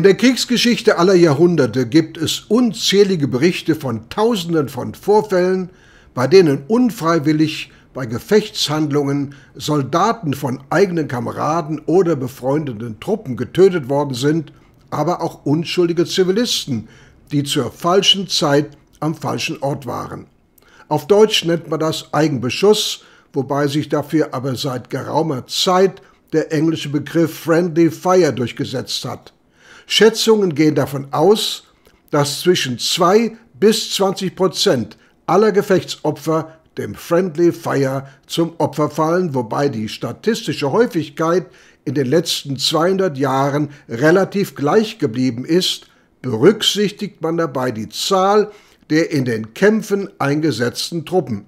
In der Kriegsgeschichte aller Jahrhunderte gibt es unzählige Berichte von Tausenden von Vorfällen, bei denen unfreiwillig bei Gefechtshandlungen Soldaten von eigenen Kameraden oder befreundeten Truppen getötet worden sind, aber auch unschuldige Zivilisten, die zur falschen Zeit am falschen Ort waren. Auf Deutsch nennt man das Eigenbeschuss, wobei sich dafür aber seit geraumer Zeit der englische Begriff Friendly Fire durchgesetzt hat. Schätzungen gehen davon aus, dass zwischen 2 bis 20 Prozent aller Gefechtsopfer dem Friendly Fire zum Opfer fallen, wobei die statistische Häufigkeit in den letzten 200 Jahren relativ gleich geblieben ist, berücksichtigt man dabei die Zahl der in den Kämpfen eingesetzten Truppen.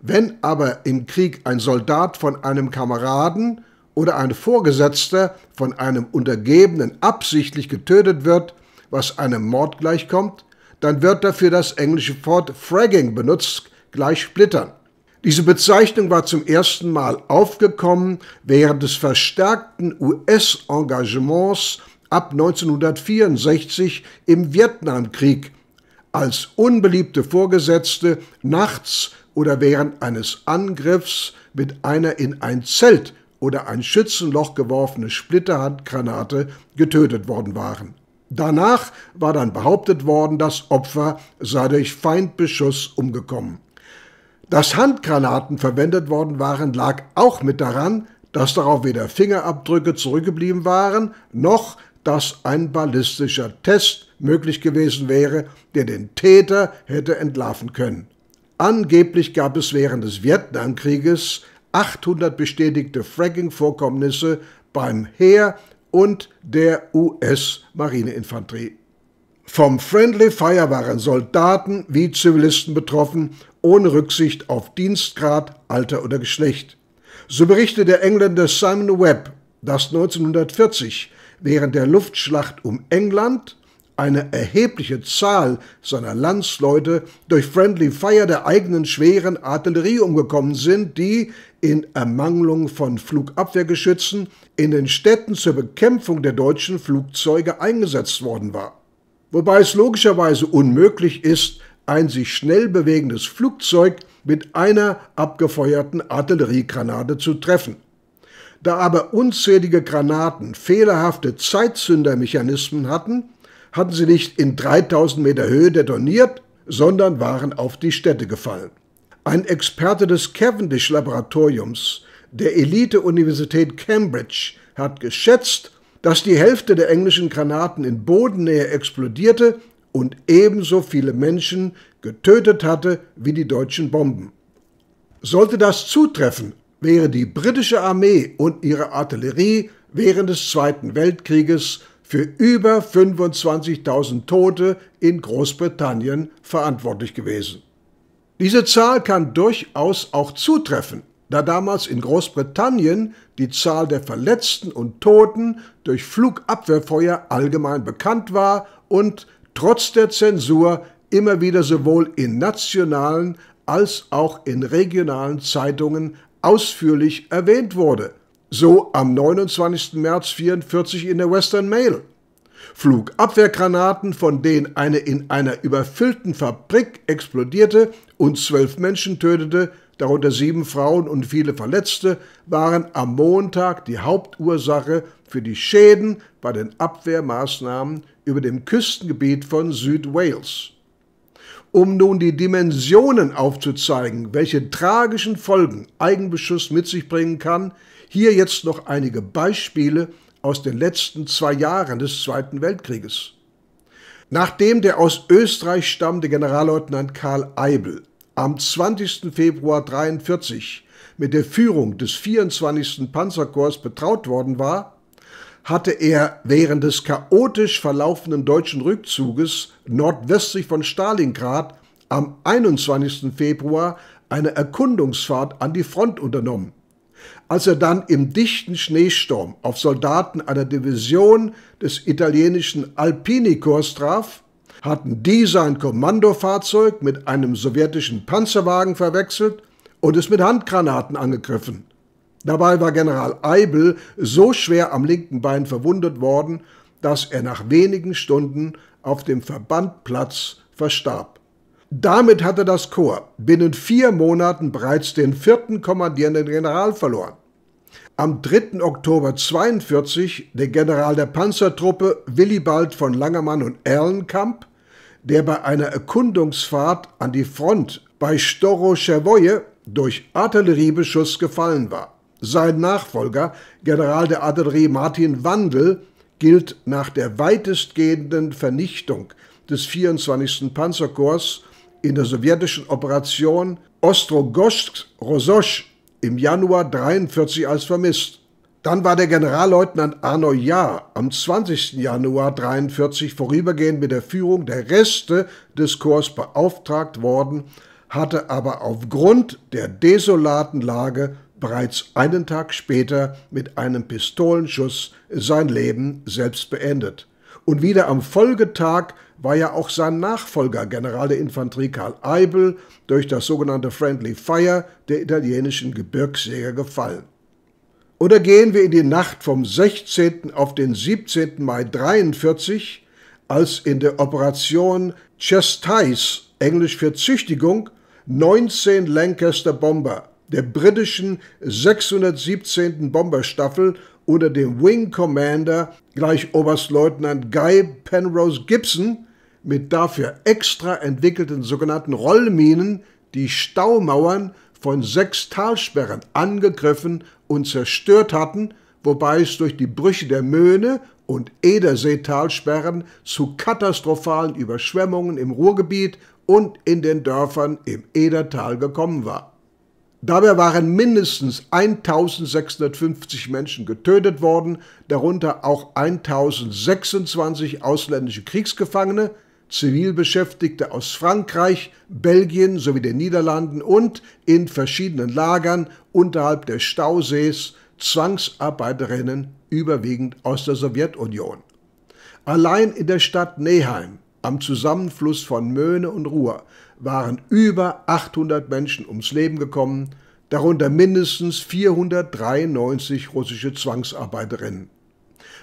Wenn aber im Krieg ein Soldat von einem Kameraden oder ein Vorgesetzter von einem Untergebenen absichtlich getötet wird, was einem Mord gleichkommt, dann wird dafür das englische Wort Fragging benutzt, gleich Splittern. Diese Bezeichnung war zum ersten Mal aufgekommen während des verstärkten US-Engagements ab 1964 im Vietnamkrieg, als unbeliebte Vorgesetzte nachts oder während eines Angriffs mit einer in ein Zelt oder ein Schützenloch geworfene Splitterhandgranate getötet worden waren. Danach war dann behauptet worden, das Opfer sei durch Feindbeschuss umgekommen. Dass Handgranaten verwendet worden waren, lag auch mit daran, dass darauf weder Fingerabdrücke zurückgeblieben waren, noch dass ein ballistischer Test möglich gewesen wäre, der den Täter hätte entlarven können. Angeblich gab es während des Vietnamkrieges 800 bestätigte Fracking-Vorkommnisse beim Heer und der US-Marineinfanterie. Vom Friendly Fire waren Soldaten wie Zivilisten betroffen, ohne Rücksicht auf Dienstgrad, Alter oder Geschlecht. So berichtet der Engländer Simon Webb, dass 1940 während der Luftschlacht um England eine erhebliche Zahl seiner Landsleute durch Friendly Fire der eigenen schweren Artillerie umgekommen sind, die in Ermangelung von Flugabwehrgeschützen in den Städten zur Bekämpfung der deutschen Flugzeuge eingesetzt worden war. Wobei es logischerweise unmöglich ist, ein sich schnell bewegendes Flugzeug mit einer abgefeuerten Artilleriegranate zu treffen. Da aber unzählige Granaten fehlerhafte Zeitzündermechanismen hatten, hatten sie nicht in 3000 Meter Höhe detoniert, sondern waren auf die Städte gefallen. Ein Experte des Cavendish-Laboratoriums der Elite-Universität Cambridge hat geschätzt, dass die Hälfte der englischen Granaten in Bodennähe explodierte und ebenso viele Menschen getötet hatte wie die deutschen Bomben. Sollte das zutreffen, wäre die britische Armee und ihre Artillerie während des Zweiten Weltkrieges für über 25.000 Tote in Großbritannien verantwortlich gewesen. Diese Zahl kann durchaus auch zutreffen, da damals in Großbritannien die Zahl der Verletzten und Toten durch Flugabwehrfeuer allgemein bekannt war und trotz der Zensur immer wieder sowohl in nationalen als auch in regionalen Zeitungen ausführlich erwähnt wurde, so am 29. März 1944 in der Western Mail. Flugabwehrgranaten, von denen eine in einer überfüllten Fabrik explodierte und zwölf Menschen tötete, darunter sieben Frauen und viele Verletzte, waren am Montag die Hauptursache für die Schäden bei den Abwehrmaßnahmen über dem Küstengebiet von Südwales. Um nun die Dimensionen aufzuzeigen, welche tragischen Folgen Eigenbeschuss mit sich bringen kann, hier jetzt noch einige Beispiele aus den letzten zwei Jahren des Zweiten Weltkrieges. Nachdem der aus Österreich stammende Generalleutnant Karl Eibel am 20. Februar 1943 mit der Führung des 24. Panzerkorps betraut worden war, hatte er während des chaotisch verlaufenden deutschen Rückzuges nordwestlich von Stalingrad am 21. Februar eine Erkundungsfahrt an die Front unternommen als er dann im dichten Schneesturm auf Soldaten einer Division des italienischen Alpini-Korps traf, hatten die sein Kommandofahrzeug mit einem sowjetischen Panzerwagen verwechselt und es mit Handgranaten angegriffen. Dabei war General Eibel so schwer am linken Bein verwundet worden, dass er nach wenigen Stunden auf dem Verbandplatz verstarb. Damit hatte das Korps binnen vier Monaten bereits den vierten kommandierenden General verloren. Am 3. Oktober 1942 der General der Panzertruppe Willibald von Langermann und Erlenkamp, der bei einer Erkundungsfahrt an die Front bei Storoschewoje durch Artilleriebeschuss gefallen war. Sein Nachfolger, General der Artillerie Martin Wandel, gilt nach der weitestgehenden Vernichtung des 24. Panzerkorps in der sowjetischen Operation Ostrogosch-Rososch im Januar 1943 als vermisst. Dann war der Generalleutnant Arno Jahr am 20. Januar 1943 vorübergehend mit der Führung der Reste des Korps beauftragt worden, hatte aber aufgrund der desolaten Lage bereits einen Tag später mit einem Pistolenschuss sein Leben selbst beendet. Und wieder am Folgetag war ja auch sein Nachfolger, General der Infanterie Karl Eibel, durch das sogenannte Friendly Fire der italienischen Gebirgsjäger gefallen. Oder gehen wir in die Nacht vom 16. auf den 17. Mai 43, als in der Operation Chastise, englisch für Züchtigung, 19 Lancaster Bomber der britischen 617. Bomberstaffel unter dem Wing Commander, gleich Oberstleutnant Guy Penrose Gibson, mit dafür extra entwickelten sogenannten Rollminen die Staumauern von sechs Talsperren angegriffen und zerstört hatten, wobei es durch die Brüche der Möhne und Ederseetalsperren zu katastrophalen Überschwemmungen im Ruhrgebiet und in den Dörfern im Edertal gekommen war. Dabei waren mindestens 1650 Menschen getötet worden, darunter auch 1026 ausländische Kriegsgefangene, Zivilbeschäftigte aus Frankreich, Belgien sowie den Niederlanden und in verschiedenen Lagern unterhalb der Stausees Zwangsarbeiterinnen überwiegend aus der Sowjetunion. Allein in der Stadt Neheim am Zusammenfluss von Möhne und Ruhr waren über 800 Menschen ums Leben gekommen, darunter mindestens 493 russische Zwangsarbeiterinnen.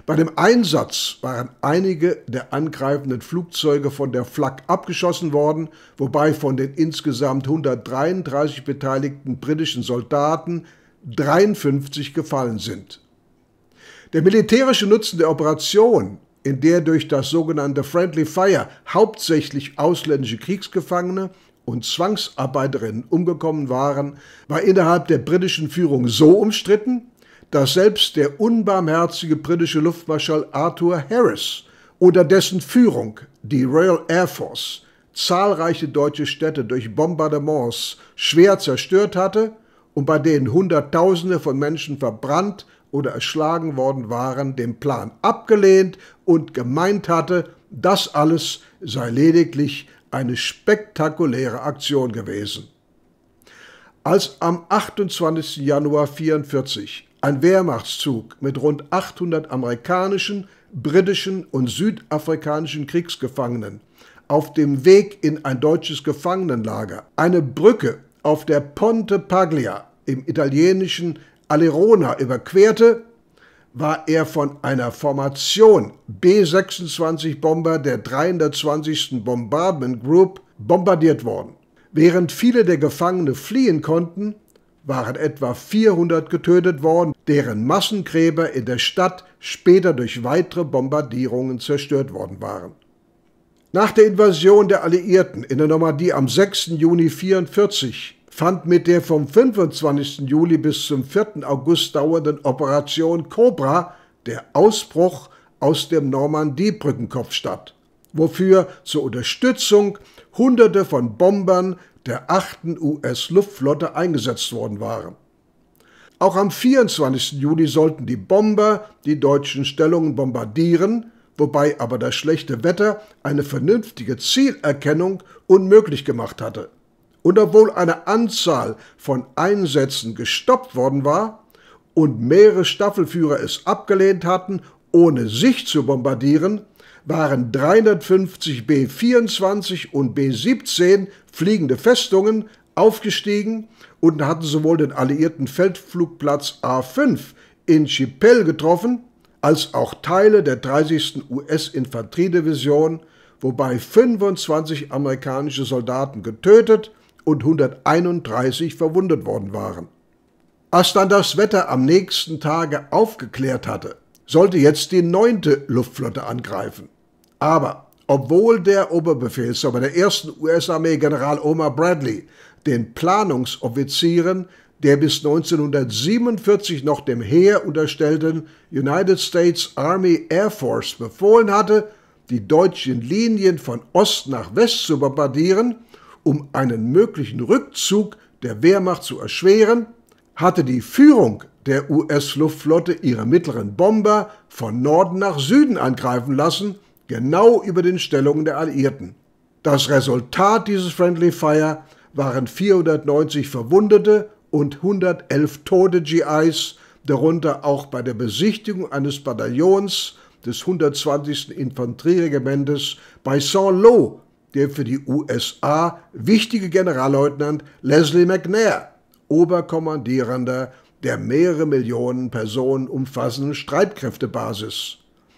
Bei dem Einsatz waren einige der angreifenden Flugzeuge von der Flak abgeschossen worden, wobei von den insgesamt 133 beteiligten britischen Soldaten 53 gefallen sind. Der militärische Nutzen der Operation, in der durch das sogenannte Friendly Fire hauptsächlich ausländische Kriegsgefangene und Zwangsarbeiterinnen umgekommen waren, war innerhalb der britischen Führung so umstritten, dass selbst der unbarmherzige britische Luftmarschall Arthur Harris unter dessen Führung die Royal Air Force zahlreiche deutsche Städte durch Bombardements schwer zerstört hatte und bei denen Hunderttausende von Menschen verbrannt oder erschlagen worden waren, den Plan abgelehnt und gemeint hatte, das alles sei lediglich eine spektakuläre Aktion gewesen. Als am 28. Januar 1944 ein Wehrmachtszug mit rund 800 amerikanischen, britischen und südafrikanischen Kriegsgefangenen auf dem Weg in ein deutsches Gefangenenlager. Eine Brücke auf der Ponte Paglia im italienischen Alerona überquerte, war er von einer Formation B-26-Bomber der 320. Bombardment Group bombardiert worden. Während viele der Gefangene fliehen konnten, waren etwa 400 getötet worden, deren Massengräber in der Stadt später durch weitere Bombardierungen zerstört worden waren. Nach der Invasion der Alliierten in der Normandie am 6. Juni 1944 fand mit der vom 25. Juli bis zum 4. August dauernden Operation Cobra der Ausbruch aus dem Normandie-Brückenkopf statt, wofür zur Unterstützung Hunderte von Bombern, der 8. US-Luftflotte eingesetzt worden waren. Auch am 24. Juli sollten die Bomber die deutschen Stellungen bombardieren, wobei aber das schlechte Wetter eine vernünftige Zielerkennung unmöglich gemacht hatte. Und obwohl eine Anzahl von Einsätzen gestoppt worden war und mehrere Staffelführer es abgelehnt hatten, ohne sich zu bombardieren, waren 350 B-24 und B-17 fliegende Festungen aufgestiegen und hatten sowohl den alliierten Feldflugplatz A-5 in Chipel getroffen, als auch Teile der 30. US-Infanteriedivision, wobei 25 amerikanische Soldaten getötet und 131 verwundet worden waren. Als dann das Wetter am nächsten Tage aufgeklärt hatte, sollte jetzt die 9. Luftflotte angreifen. Aber obwohl der Oberbefehlshaber der ersten US-Armee General Omar Bradley den Planungsoffizieren der bis 1947 noch dem Heer unterstellten United States Army Air Force befohlen hatte, die deutschen Linien von Ost nach West zu bombardieren, um einen möglichen Rückzug der Wehrmacht zu erschweren, hatte die Führung der US-Luftflotte ihre mittleren Bomber von Norden nach Süden angreifen lassen genau über den Stellungen der Alliierten. Das Resultat dieses Friendly Fire waren 490 Verwundete und 111 tote GIs, darunter auch bei der Besichtigung eines Bataillons des 120. Infanterieregimentes bei Saint-Lô, der für die USA wichtige Generalleutnant Leslie McNair, Oberkommandierender der mehrere Millionen Personen umfassenden Streitkräftebasis.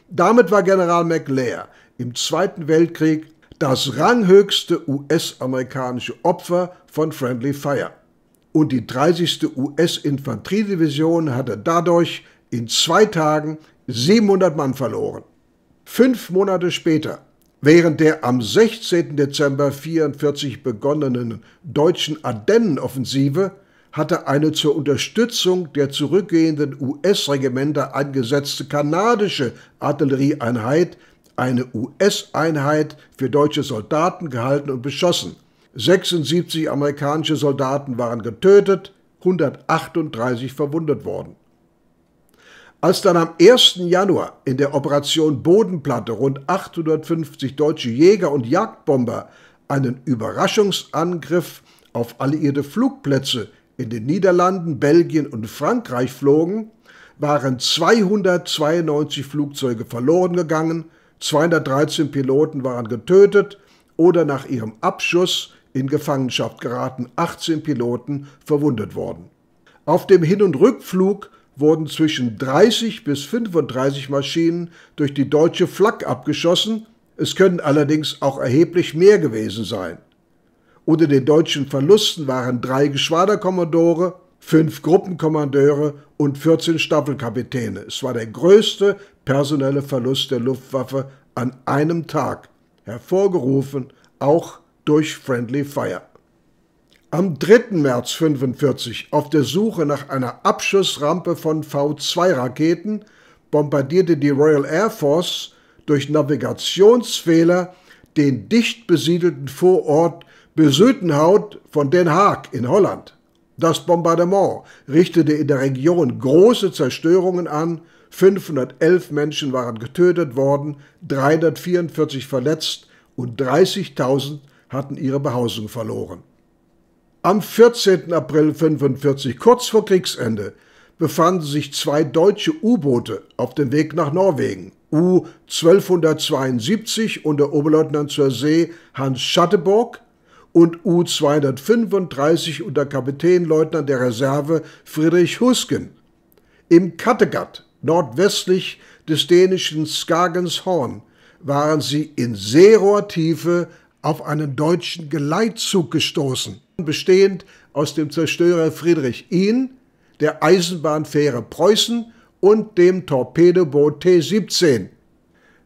Damit war General McLear im Zweiten Weltkrieg das ranghöchste US-amerikanische Opfer von Friendly Fire. Und die 30. US-Infanteriedivision hatte dadurch in zwei Tagen 700 Mann verloren. Fünf Monate später, während der am 16. Dezember 1944 begonnenen deutschen Ardennenoffensive, hatte eine zur Unterstützung der zurückgehenden US-Regimenter eingesetzte kanadische Artillerieeinheit eine US-Einheit für deutsche Soldaten gehalten und beschossen. 76 amerikanische Soldaten waren getötet, 138 verwundet worden. Als dann am 1. Januar in der Operation Bodenplatte rund 850 deutsche Jäger und Jagdbomber einen Überraschungsangriff auf alliierte Flugplätze in den Niederlanden, Belgien und Frankreich flogen, waren 292 Flugzeuge verloren gegangen, 213 Piloten waren getötet oder nach ihrem Abschuss in Gefangenschaft geraten, 18 Piloten verwundet worden. Auf dem Hin- und Rückflug wurden zwischen 30 bis 35 Maschinen durch die deutsche Flak abgeschossen, es können allerdings auch erheblich mehr gewesen sein. Unter den deutschen Verlusten waren drei Geschwaderkommodore, fünf Gruppenkommandeure und 14 Staffelkapitäne. Es war der größte personelle Verlust der Luftwaffe an einem Tag, hervorgerufen auch durch Friendly Fire. Am 3. März 1945, auf der Suche nach einer Abschussrampe von V-2-Raketen, bombardierte die Royal Air Force durch Navigationsfehler den dicht besiedelten Vorort Besütenhaut von Den Haag in Holland. Das Bombardement richtete in der Region große Zerstörungen an. 511 Menschen waren getötet worden, 344 verletzt und 30.000 hatten ihre Behausung verloren. Am 14. April 1945, kurz vor Kriegsende, befanden sich zwei deutsche U-Boote auf dem Weg nach Norwegen. U 1272 unter Oberleutnant zur See Hans Schatteburg und U-235 unter Kapitänleutnant der Reserve Friedrich Husken im Kattegat nordwestlich des dänischen Skagenshorn waren sie in Seerohrtiefe auf einen deutschen Geleitzug gestoßen, bestehend aus dem Zerstörer Friedrich Ihn, der Eisenbahnfähre Preußen und dem Torpedoboot T-17.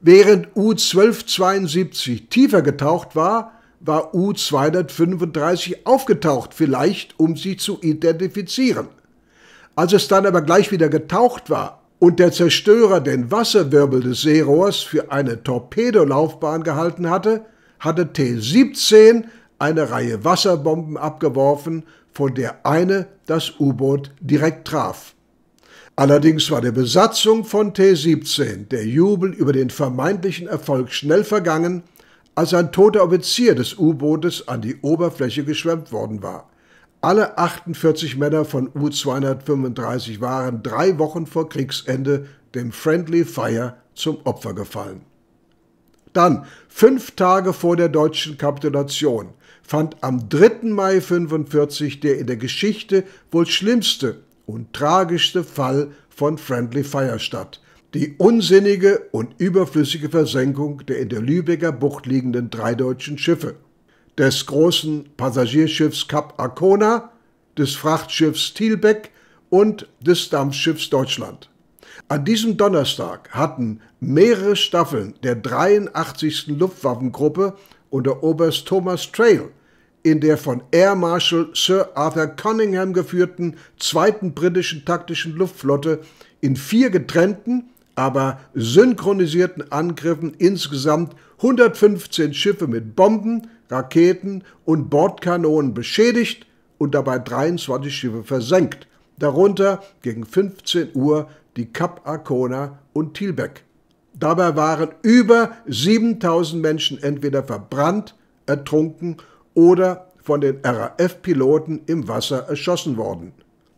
Während U-1272 tiefer getaucht war, war U-235 aufgetaucht, vielleicht um sie zu identifizieren. Als es dann aber gleich wieder getaucht war und der Zerstörer den Wasserwirbel des Seerohrs für eine Torpedolaufbahn gehalten hatte, hatte T-17 eine Reihe Wasserbomben abgeworfen, von der eine das U-Boot direkt traf. Allerdings war der Besatzung von T-17 der Jubel über den vermeintlichen Erfolg schnell vergangen als ein toter Offizier des U-Bootes an die Oberfläche geschwemmt worden war. Alle 48 Männer von U-235 waren drei Wochen vor Kriegsende dem Friendly Fire zum Opfer gefallen. Dann, fünf Tage vor der deutschen Kapitulation, fand am 3. Mai 1945 der in der Geschichte wohl schlimmste und tragischste Fall von Friendly Fire statt die unsinnige und überflüssige Versenkung der in der Lübecker Bucht liegenden drei deutschen Schiffe, des großen Passagierschiffs Cap Arcona, des Frachtschiffs Thielbeck und des Dampfschiffs Deutschland. An diesem Donnerstag hatten mehrere Staffeln der 83. Luftwaffengruppe unter Oberst Thomas Trail in der von Air Marshal Sir Arthur Cunningham geführten zweiten britischen taktischen Luftflotte in vier getrennten aber synchronisierten Angriffen insgesamt 115 Schiffe mit Bomben, Raketen und Bordkanonen beschädigt und dabei 23 Schiffe versenkt, darunter gegen 15 Uhr die Kap Arkona und Tilbeck. Dabei waren über 7000 Menschen entweder verbrannt, ertrunken oder von den RAF-Piloten im Wasser erschossen worden.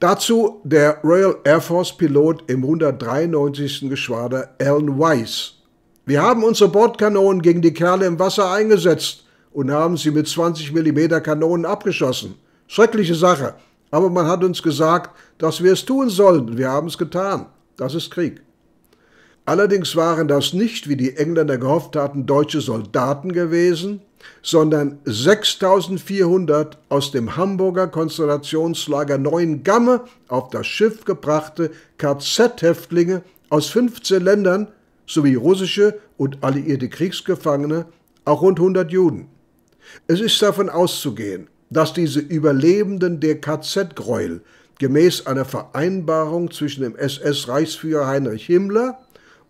Dazu der Royal Air Force Pilot im 193. Geschwader Alan Weiss. Wir haben unsere Bordkanonen gegen die Kerle im Wasser eingesetzt und haben sie mit 20 mm Kanonen abgeschossen. Schreckliche Sache, aber man hat uns gesagt, dass wir es tun sollen. Wir haben es getan. Das ist Krieg. Allerdings waren das nicht, wie die Engländer gehofft hatten, deutsche Soldaten gewesen, sondern 6400 aus dem Hamburger Konzentrationslager Neuengamme auf das Schiff gebrachte KZ-Häftlinge aus 15 Ländern sowie russische und alliierte Kriegsgefangene, auch rund 100 Juden. Es ist davon auszugehen, dass diese Überlebenden der KZ-Gräuel gemäß einer Vereinbarung zwischen dem SS-Reichsführer Heinrich Himmler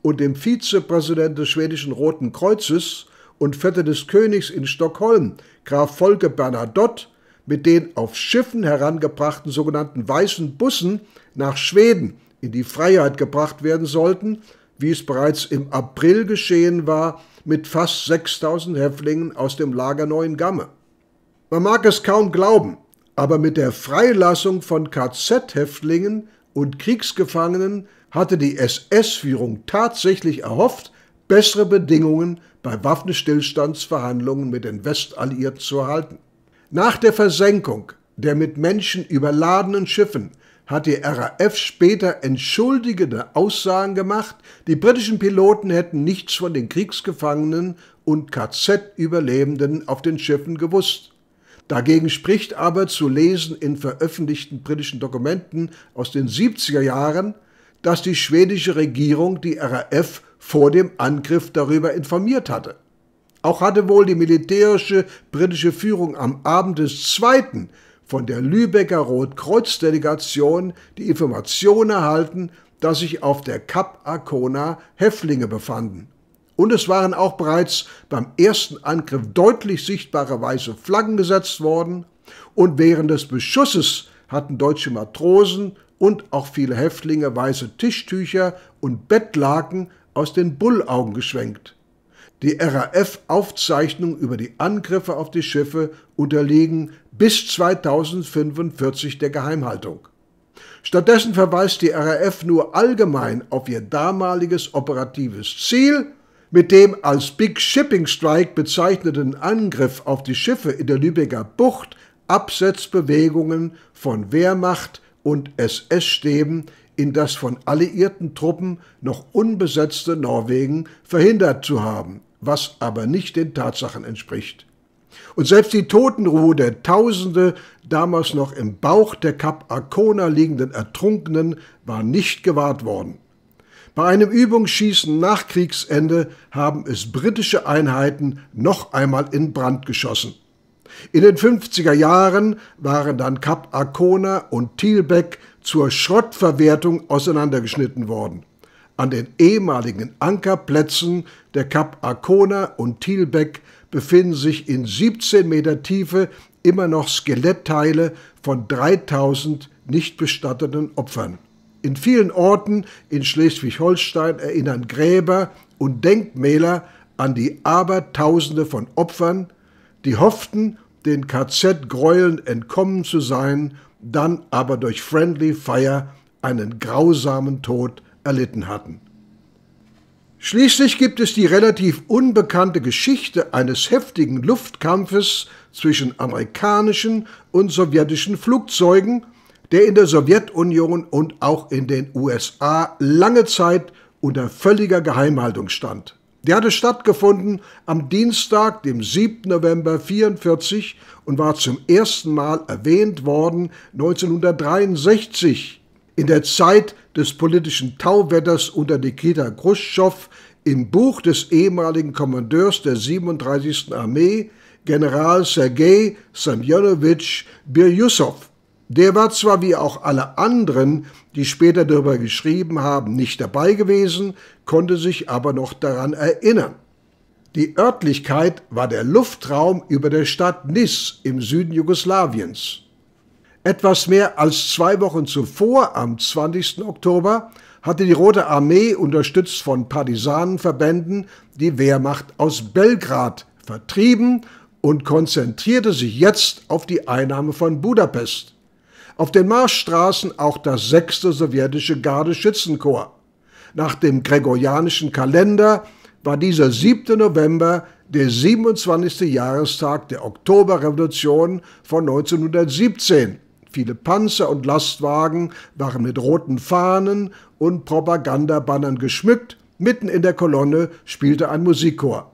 und dem Vizepräsidenten des Schwedischen Roten Kreuzes und Vetter des Königs in Stockholm, Graf Volke Bernadotte, mit den auf Schiffen herangebrachten sogenannten weißen Bussen nach Schweden in die Freiheit gebracht werden sollten, wie es bereits im April geschehen war mit fast 6000 Häftlingen aus dem Lager Neuengamme. Man mag es kaum glauben, aber mit der Freilassung von KZ-Häftlingen und Kriegsgefangenen hatte die SS-Führung tatsächlich erhofft, bessere Bedingungen bei Waffenstillstandsverhandlungen mit den Westalliierten zu erhalten. Nach der Versenkung der mit Menschen überladenen Schiffen hat die RAF später entschuldigende Aussagen gemacht, die britischen Piloten hätten nichts von den Kriegsgefangenen und KZ-Überlebenden auf den Schiffen gewusst. Dagegen spricht aber zu lesen in veröffentlichten britischen Dokumenten aus den 70er Jahren, dass die schwedische Regierung die RAF vor dem Angriff darüber informiert hatte. Auch hatte wohl die militärische britische Führung am Abend des zweiten von der Lübecker Rotkreuz-Delegation die Information erhalten, dass sich auf der Kap Arkona Häftlinge befanden. Und es waren auch bereits beim ersten Angriff deutlich sichtbare weiße Flaggen gesetzt worden und während des Beschusses hatten deutsche Matrosen und auch viele Häftlinge weiße Tischtücher und Bettlaken aus den Bullaugen geschwenkt. Die RAF-Aufzeichnungen über die Angriffe auf die Schiffe unterliegen bis 2045 der Geheimhaltung. Stattdessen verweist die RAF nur allgemein auf ihr damaliges operatives Ziel, mit dem als Big Shipping Strike bezeichneten Angriff auf die Schiffe in der Lübecker Bucht Absetzbewegungen von Wehrmacht, und SS-Stäben in das von alliierten Truppen noch unbesetzte Norwegen verhindert zu haben, was aber nicht den Tatsachen entspricht. Und selbst die Totenruhe der Tausende damals noch im Bauch der Kap Arkona liegenden Ertrunkenen war nicht gewahrt worden. Bei einem Übungsschießen nach Kriegsende haben es britische Einheiten noch einmal in Brand geschossen. In den 50er Jahren waren dann Kap Arkona und Thielbeck zur Schrottverwertung auseinandergeschnitten worden. An den ehemaligen Ankerplätzen der Kap Arkona und Thielbeck befinden sich in 17 Meter Tiefe immer noch Skelettteile von 3000 nicht bestatteten Opfern. In vielen Orten in Schleswig-Holstein erinnern Gräber und Denkmäler an die Abertausende von Opfern, die hofften den KZ-Gräueln entkommen zu sein, dann aber durch Friendly Fire einen grausamen Tod erlitten hatten. Schließlich gibt es die relativ unbekannte Geschichte eines heftigen Luftkampfes zwischen amerikanischen und sowjetischen Flugzeugen, der in der Sowjetunion und auch in den USA lange Zeit unter völliger Geheimhaltung stand. Der hatte stattgefunden am Dienstag, dem 7. November 1944 und war zum ersten Mal erwähnt worden 1963 in der Zeit des politischen Tauwetters unter Nikita Khrushchev im Buch des ehemaligen Kommandeurs der 37. Armee, General Sergei Samjonowitsch Biryusov. Der war zwar wie auch alle anderen, die später darüber geschrieben haben, nicht dabei gewesen, konnte sich aber noch daran erinnern. Die Örtlichkeit war der Luftraum über der Stadt Nis im Süden Jugoslawiens. Etwas mehr als zwei Wochen zuvor, am 20. Oktober, hatte die Rote Armee, unterstützt von Partisanenverbänden, die Wehrmacht aus Belgrad vertrieben und konzentrierte sich jetzt auf die Einnahme von Budapest. Auf den Marschstraßen auch das 6. sowjetische Gardeschützenkorps. Nach dem gregorianischen Kalender war dieser 7. November der 27. Jahrestag der Oktoberrevolution von 1917. Viele Panzer und Lastwagen waren mit roten Fahnen und Propagandabannern geschmückt. Mitten in der Kolonne spielte ein Musikchor.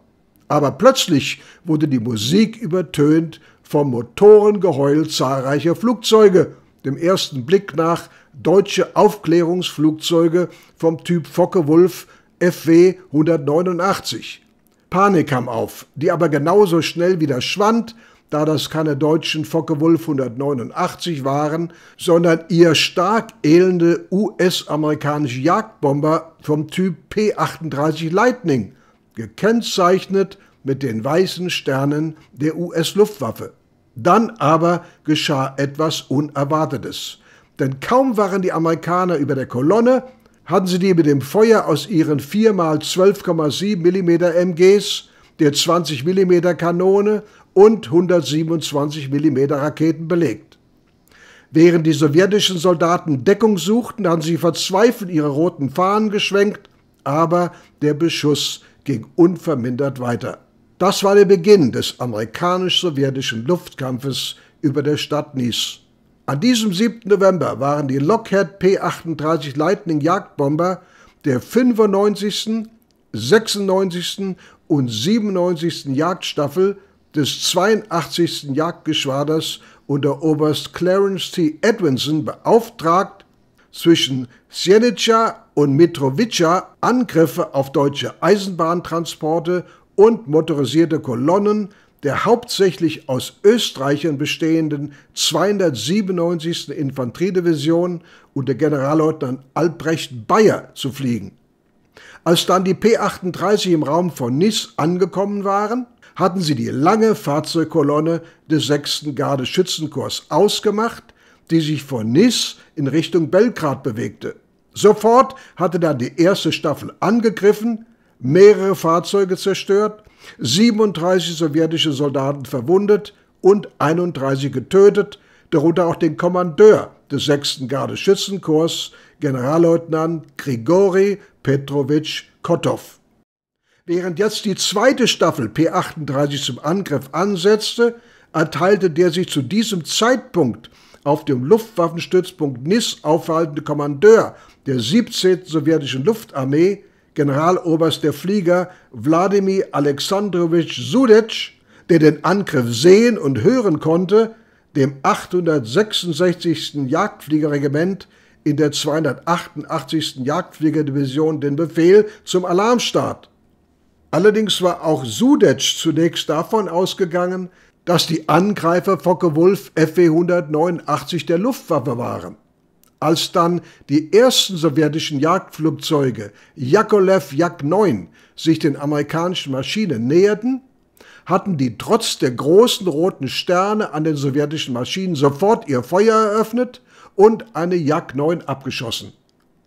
Aber plötzlich wurde die Musik übertönt vom Motorengeheul zahlreicher Flugzeuge dem ersten Blick nach deutsche Aufklärungsflugzeuge vom Typ Focke-Wulf FW 189. Panik kam auf, die aber genauso schnell wieder schwand, da das keine deutschen Focke-Wulf 189 waren, sondern ihr stark elende US-amerikanische Jagdbomber vom Typ P-38 Lightning, gekennzeichnet mit den weißen Sternen der US-Luftwaffe. Dann aber geschah etwas Unerwartetes. Denn kaum waren die Amerikaner über der Kolonne, hatten sie die mit dem Feuer aus ihren 4x12,7 mm MGs, der 20 mm Kanone und 127 mm Raketen belegt. Während die sowjetischen Soldaten Deckung suchten, hatten sie verzweifelt ihre roten Fahnen geschwenkt, aber der Beschuss ging unvermindert weiter. Das war der Beginn des amerikanisch-sowjetischen Luftkampfes über der Stadt Nice. An diesem 7. November waren die Lockheed P-38 Lightning Jagdbomber der 95., 96. und 97. Jagdstaffel des 82. Jagdgeschwaders unter Oberst Clarence T. Edwinson beauftragt, zwischen Sienica und Mitrovica Angriffe auf deutsche Eisenbahntransporte und motorisierte Kolonnen der hauptsächlich aus Österreichern bestehenden 297. Infanteriedivision unter Generalleutnant Albrecht Bayer zu fliegen. Als dann die P-38 im Raum von Nice angekommen waren, hatten sie die lange Fahrzeugkolonne des 6. Gardeschützenkorps ausgemacht, die sich von Nice in Richtung Belgrad bewegte. Sofort hatte dann die erste Staffel angegriffen, mehrere Fahrzeuge zerstört, 37 sowjetische Soldaten verwundet und 31 getötet, darunter auch den Kommandeur des 6. Gardeschützenkorps, Generalleutnant Grigori Petrovich Kotov. Während jetzt die zweite Staffel P-38 zum Angriff ansetzte, erteilte der sich zu diesem Zeitpunkt auf dem Luftwaffenstützpunkt Nis aufhaltende Kommandeur der 17. sowjetischen Luftarmee Generaloberst der Flieger Wladimir Alexandrowitsch Sudetsch, der den Angriff sehen und hören konnte, dem 866. Jagdfliegerregiment in der 288. Jagdfliegerdivision den Befehl zum Alarmstart. Allerdings war auch Sudetsch zunächst davon ausgegangen, dass die Angreifer Focke-Wulf FW 189 der Luftwaffe waren. Als dann die ersten sowjetischen Jagdflugzeuge Jakolev Jak 9 sich den amerikanischen Maschinen näherten, hatten die trotz der großen roten Sterne an den sowjetischen Maschinen sofort ihr Feuer eröffnet und eine Jak 9 abgeschossen.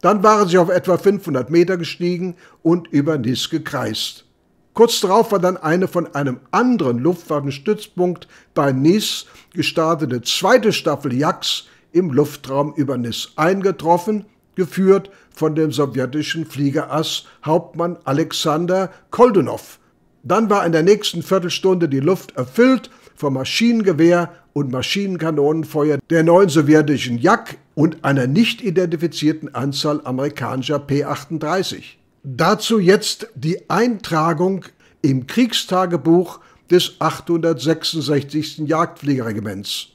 Dann waren sie auf etwa 500 Meter gestiegen und über Nis gekreist. Kurz darauf war dann eine von einem anderen Luftwaffenstützpunkt bei Nis gestartete zweite Staffel Jaks im Luftraum über Nis eingetroffen, geführt von dem sowjetischen Fliegerass Hauptmann Alexander Koldunow. Dann war in der nächsten Viertelstunde die Luft erfüllt vom Maschinengewehr und Maschinenkanonenfeuer der neuen sowjetischen Jak und einer nicht identifizierten Anzahl amerikanischer P-38. Dazu jetzt die Eintragung im Kriegstagebuch des 866. Jagdfliegerregiments.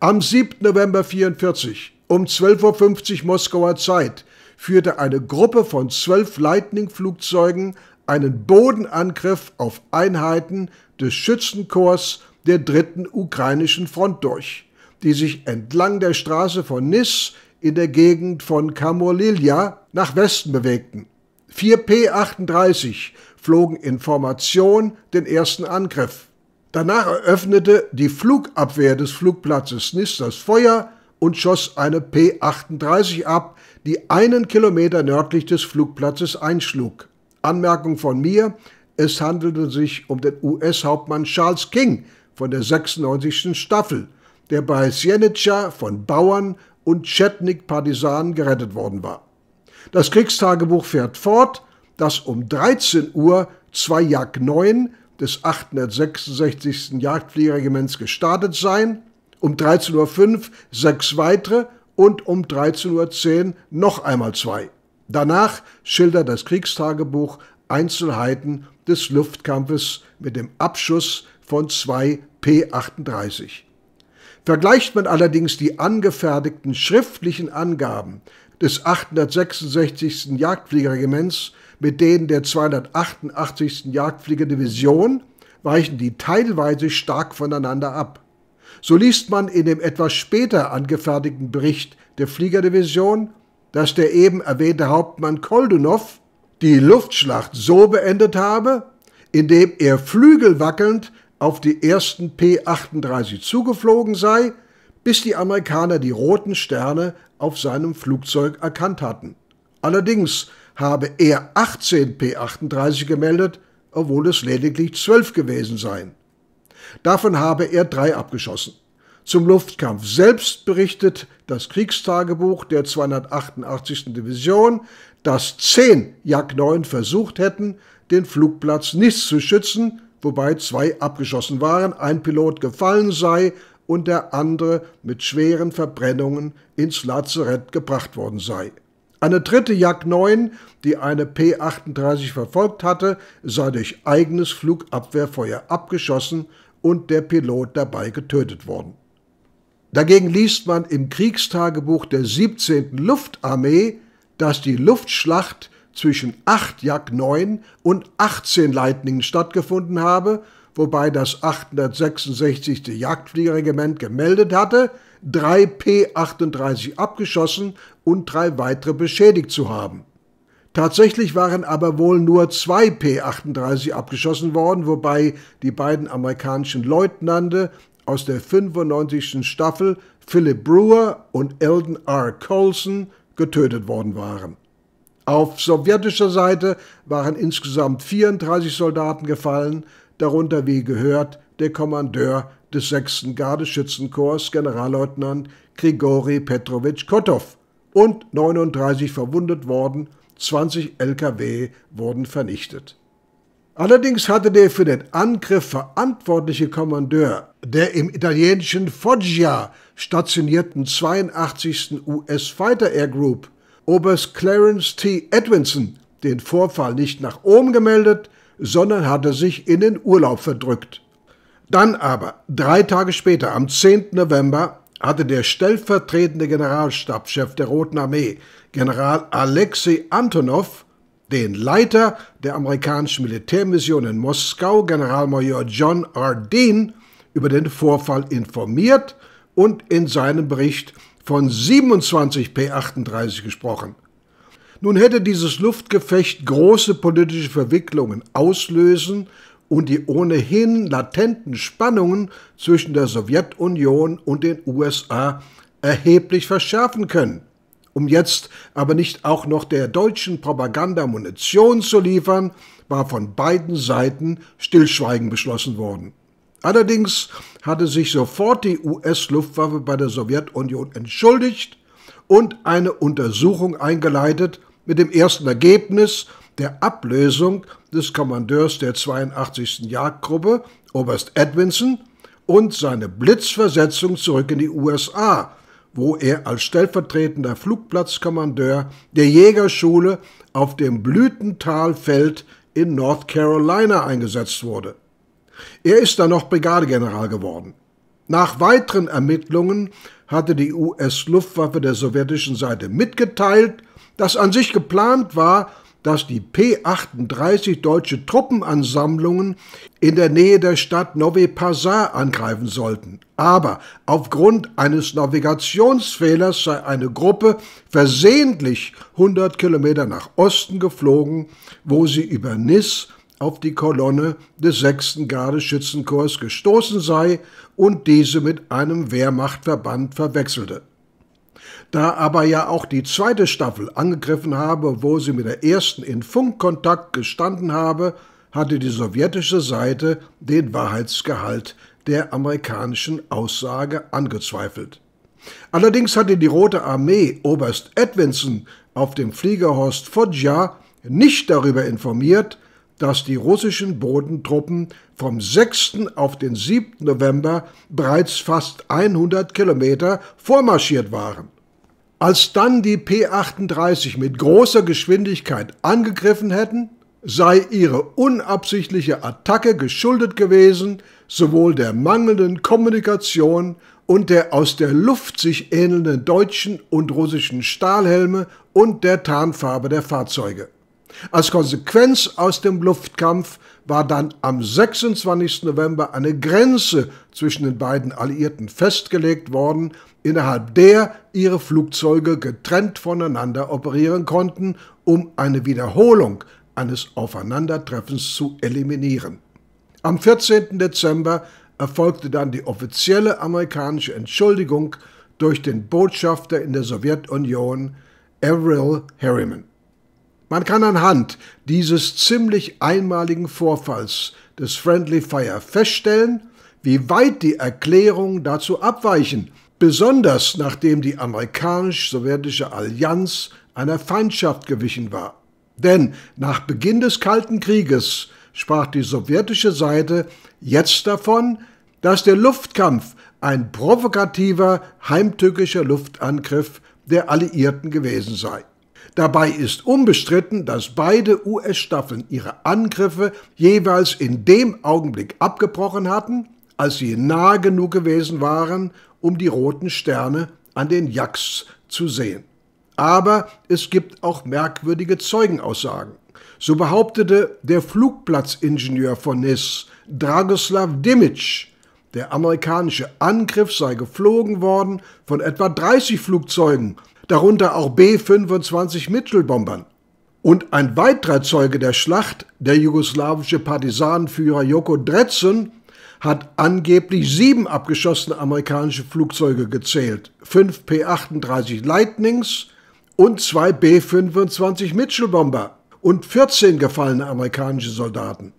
Am 7. November 1944 um 12.50 Uhr Moskauer Zeit führte eine Gruppe von zwölf Lightning-Flugzeugen einen Bodenangriff auf Einheiten des Schützenkorps der dritten ukrainischen Front durch, die sich entlang der Straße von Nis in der Gegend von Kamolilja nach Westen bewegten. Vier P-38 flogen in Formation den ersten Angriff. Danach eröffnete die Flugabwehr des Flugplatzes Nis das Feuer und schoss eine P-38 ab, die einen Kilometer nördlich des Flugplatzes einschlug. Anmerkung von mir, es handelte sich um den US-Hauptmann Charles King von der 96. Staffel, der bei Sienica von Bauern und Chetnik-Partisanen gerettet worden war. Das Kriegstagebuch fährt fort, dass um 13 Uhr zwei Jagd 9 des 866. Jagdfliegerregiments gestartet sein, um 13.05 Uhr sechs weitere und um 13.10 Uhr noch einmal zwei. Danach schildert das Kriegstagebuch Einzelheiten des Luftkampfes mit dem Abschuss von zwei P-38. Vergleicht man allerdings die angefertigten schriftlichen Angaben des 866. Jagdfliegerregiments mit denen der 288. Jagdfliegerdivision weichen die teilweise stark voneinander ab. So liest man in dem etwas später angefertigten Bericht der Fliegerdivision, dass der eben erwähnte Hauptmann Koldunow die Luftschlacht so beendet habe, indem er flügelwackelnd auf die ersten P-38 zugeflogen sei, bis die Amerikaner die roten Sterne auf seinem Flugzeug erkannt hatten. Allerdings habe er 18 P38 gemeldet, obwohl es lediglich 12 gewesen seien. Davon habe er drei abgeschossen. Zum Luftkampf selbst berichtet das Kriegstagebuch der 288. Division, dass zehn Jag-9 versucht hätten, den Flugplatz nicht zu schützen, wobei zwei abgeschossen waren, ein Pilot gefallen sei und der andere mit schweren Verbrennungen ins Lazarett gebracht worden sei. Eine dritte Jag 9, die eine P-38 verfolgt hatte, sei durch eigenes Flugabwehrfeuer abgeschossen und der Pilot dabei getötet worden. Dagegen liest man im Kriegstagebuch der 17. Luftarmee, dass die Luftschlacht zwischen 8 Jag 9 und 18 Lightning stattgefunden habe, wobei das 866. Jagdfliegerregiment gemeldet hatte, drei P-38 abgeschossen und drei weitere beschädigt zu haben. Tatsächlich waren aber wohl nur zwei P-38 abgeschossen worden, wobei die beiden amerikanischen Leutnante aus der 95. Staffel Philip Brewer und Eldon R. Colson getötet worden waren. Auf sowjetischer Seite waren insgesamt 34 Soldaten gefallen, darunter wie gehört der Kommandeur des 6. Gardeschützenkorps Generalleutnant Grigori Petrovich Kotow und 39 verwundet worden, 20 Lkw wurden vernichtet. Allerdings hatte der für den Angriff verantwortliche Kommandeur der im italienischen Foggia stationierten 82. US Fighter Air Group, Oberst Clarence T. Edwinson, den Vorfall nicht nach oben gemeldet, sondern hatte sich in den Urlaub verdrückt. Dann aber, drei Tage später, am 10. November, hatte der stellvertretende Generalstabschef der Roten Armee, General Alexei Antonov, den Leiter der amerikanischen Militärmission in Moskau, Generalmajor John R. Dean, über den Vorfall informiert und in seinem Bericht von 27 P-38 gesprochen. Nun hätte dieses Luftgefecht große politische Verwicklungen auslösen und die ohnehin latenten Spannungen zwischen der Sowjetunion und den USA erheblich verschärfen können. Um jetzt aber nicht auch noch der deutschen Propaganda Munition zu liefern, war von beiden Seiten Stillschweigen beschlossen worden. Allerdings hatte sich sofort die US-Luftwaffe bei der Sowjetunion entschuldigt und eine Untersuchung eingeleitet mit dem ersten Ergebnis, der Ablösung des Kommandeurs der 82. Jagdgruppe, Oberst Edwinson, und seine Blitzversetzung zurück in die USA, wo er als stellvertretender Flugplatzkommandeur der Jägerschule auf dem Blütentalfeld in North Carolina eingesetzt wurde. Er ist dann noch Brigadegeneral geworden. Nach weiteren Ermittlungen hatte die US-Luftwaffe der sowjetischen Seite mitgeteilt, dass an sich geplant war, dass die P-38 deutsche Truppenansammlungen in der Nähe der Stadt Nové Pazar angreifen sollten. Aber aufgrund eines Navigationsfehlers sei eine Gruppe versehentlich 100 Kilometer nach Osten geflogen, wo sie über Nis auf die Kolonne des 6. Gardeschützenkorps gestoßen sei und diese mit einem Wehrmachtverband verwechselte. Da aber ja auch die zweite Staffel angegriffen habe, wo sie mit der ersten in Funkkontakt gestanden habe, hatte die sowjetische Seite den Wahrheitsgehalt der amerikanischen Aussage angezweifelt. Allerdings hatte die Rote Armee Oberst Edwinson auf dem Fliegerhorst Foggia nicht darüber informiert, dass die russischen Bodentruppen vom 6. auf den 7. November bereits fast 100 Kilometer vormarschiert waren als dann die P-38 mit großer Geschwindigkeit angegriffen hätten, sei ihre unabsichtliche Attacke geschuldet gewesen, sowohl der mangelnden Kommunikation und der aus der Luft sich ähnelnden deutschen und russischen Stahlhelme und der Tarnfarbe der Fahrzeuge. Als Konsequenz aus dem Luftkampf war dann am 26. November eine Grenze zwischen den beiden Alliierten festgelegt worden, innerhalb der ihre Flugzeuge getrennt voneinander operieren konnten, um eine Wiederholung eines Aufeinandertreffens zu eliminieren. Am 14. Dezember erfolgte dann die offizielle amerikanische Entschuldigung durch den Botschafter in der Sowjetunion, Avril Harriman. Man kann anhand dieses ziemlich einmaligen Vorfalls des Friendly Fire feststellen, wie weit die Erklärungen dazu abweichen, besonders nachdem die amerikanisch-sowjetische Allianz einer Feindschaft gewichen war. Denn nach Beginn des Kalten Krieges sprach die sowjetische Seite jetzt davon, dass der Luftkampf ein provokativer, heimtückischer Luftangriff der Alliierten gewesen sei. Dabei ist unbestritten, dass beide US-Staffeln ihre Angriffe jeweils in dem Augenblick abgebrochen hatten, als sie nahe genug gewesen waren, um die roten Sterne an den Jacks zu sehen. Aber es gibt auch merkwürdige Zeugenaussagen. So behauptete der Flugplatzingenieur von NIS, Dragoslav Dimic, der amerikanische Angriff sei geflogen worden von etwa 30 Flugzeugen, darunter auch B-25 Mittelbombern. Und ein weiterer Zeuge der Schlacht, der jugoslawische Partisanenführer Joko Dretzen, hat angeblich sieben abgeschossene amerikanische Flugzeuge gezählt, fünf P-38 Lightnings und zwei B-25 Mitchell-Bomber und 14 gefallene amerikanische Soldaten.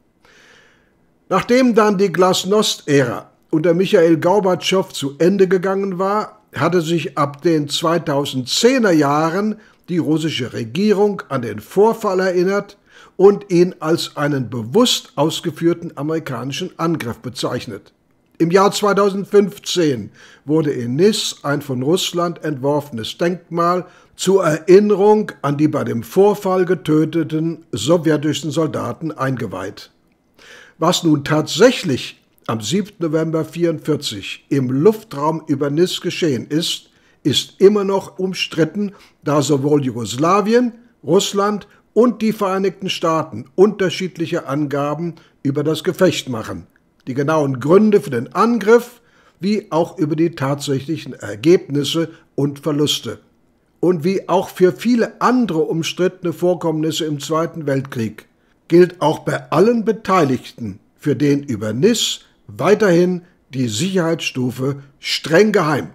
Nachdem dann die Glasnost-Ära unter Michael Gorbatschow zu Ende gegangen war, hatte sich ab den 2010er Jahren die russische Regierung an den Vorfall erinnert und ihn als einen bewusst ausgeführten amerikanischen Angriff bezeichnet. Im Jahr 2015 wurde in Nis ein von Russland entworfenes Denkmal zur Erinnerung an die bei dem Vorfall getöteten sowjetischen Soldaten eingeweiht. Was nun tatsächlich am 7. November 1944 im Luftraum über Nis geschehen ist, ist immer noch umstritten, da sowohl Jugoslawien, Russland und die Vereinigten Staaten unterschiedliche Angaben über das Gefecht machen, die genauen Gründe für den Angriff wie auch über die tatsächlichen Ergebnisse und Verluste. Und wie auch für viele andere umstrittene Vorkommnisse im Zweiten Weltkrieg gilt auch bei allen Beteiligten für den über NIS weiterhin die Sicherheitsstufe streng geheim.